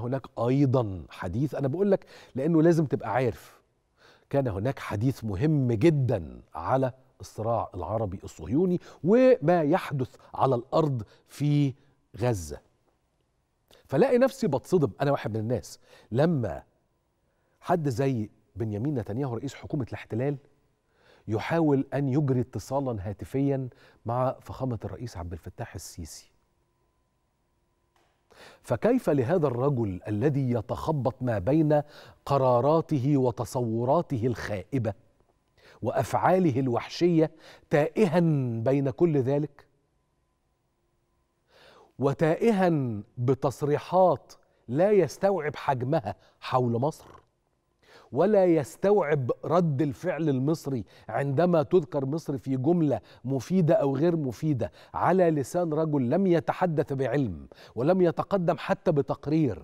هناك ايضا حديث انا بقول لك لانه لازم تبقى عارف كان هناك حديث مهم جدا على الصراع العربي الصهيوني وما يحدث على الارض في غزه فلاقي نفسي بتصدم انا واحد من الناس لما حد زي بنيامين نتنياهو رئيس حكومه الاحتلال يحاول ان يجري اتصالا هاتفيا مع فخامه الرئيس عبد الفتاح السيسي فكيف لهذا الرجل الذي يتخبط ما بين قراراته وتصوراته الخائبه وافعاله الوحشيه تائها بين كل ذلك وتائها بتصريحات لا يستوعب حجمها حول مصر ولا يستوعب رد الفعل المصري عندما تذكر مصر في جمله مفيده او غير مفيده على لسان رجل لم يتحدث بعلم ولم يتقدم حتى بتقرير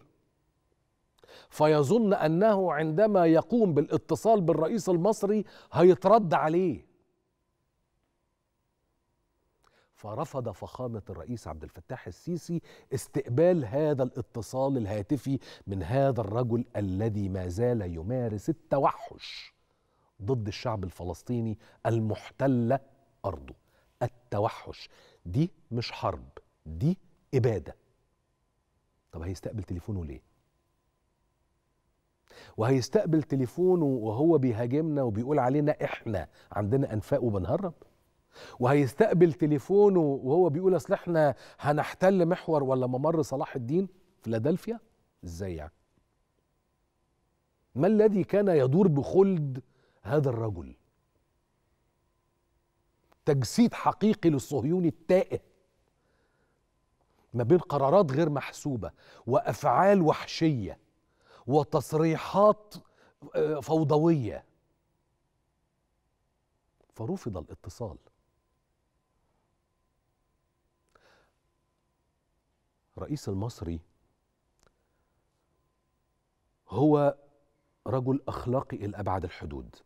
فيظن انه عندما يقوم بالاتصال بالرئيس المصري هيترد عليه فرفض فخامة الرئيس عبد الفتاح السيسي استقبال هذا الاتصال الهاتفي من هذا الرجل الذي ما زال يمارس التوحش ضد الشعب الفلسطيني المحتلة أرضه التوحش دي مش حرب دي إبادة طب هيستقبل تليفونه ليه؟ وهيستقبل تليفونه وهو بيهاجمنا وبيقول علينا إحنا عندنا أنفاق وبنهرب؟ وهيستقبل تليفونه وهو بيقول اصل احنا هنحتل محور ولا ممر صلاح الدين فيلادلفيا ازاي يعني ما الذي كان يدور بخلد هذا الرجل تجسيد حقيقي للصهيوني التائه ما بين قرارات غير محسوبه وافعال وحشيه وتصريحات آه، فوضويه فرفض الاتصال الرئيس المصري هو رجل اخلاقي الى ابعد الحدود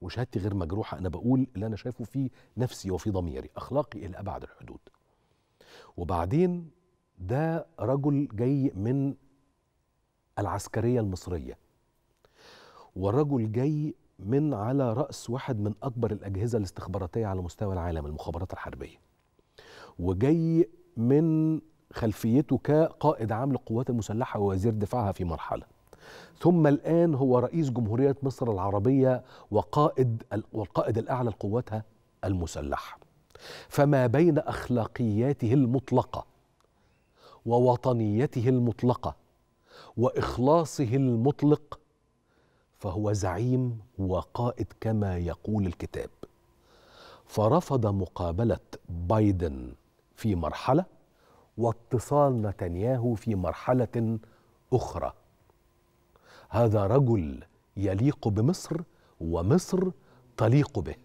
وشهادتي غير مجروحه انا بقول اللي انا شايفه في نفسي وفي ضميري اخلاقي الى ابعد الحدود وبعدين ده رجل جاي من العسكريه المصريه ورجل جاي من على راس واحد من اكبر الاجهزه الاستخباراتيه على مستوى العالم المخابرات الحربيه وجاي من خلفيته كقائد عام للقوات المسلحة ووزير دفاعها في مرحلة ثم الآن هو رئيس جمهورية مصر العربية وقائد والقائد الأعلى لقواتها المسلحة فما بين أخلاقياته المطلقة ووطنيته المطلقة وإخلاصه المطلق فهو زعيم وقائد كما يقول الكتاب فرفض مقابلة بايدن في مرحلة واتصال نتنياهو في مرحله اخرى هذا رجل يليق بمصر ومصر تليق به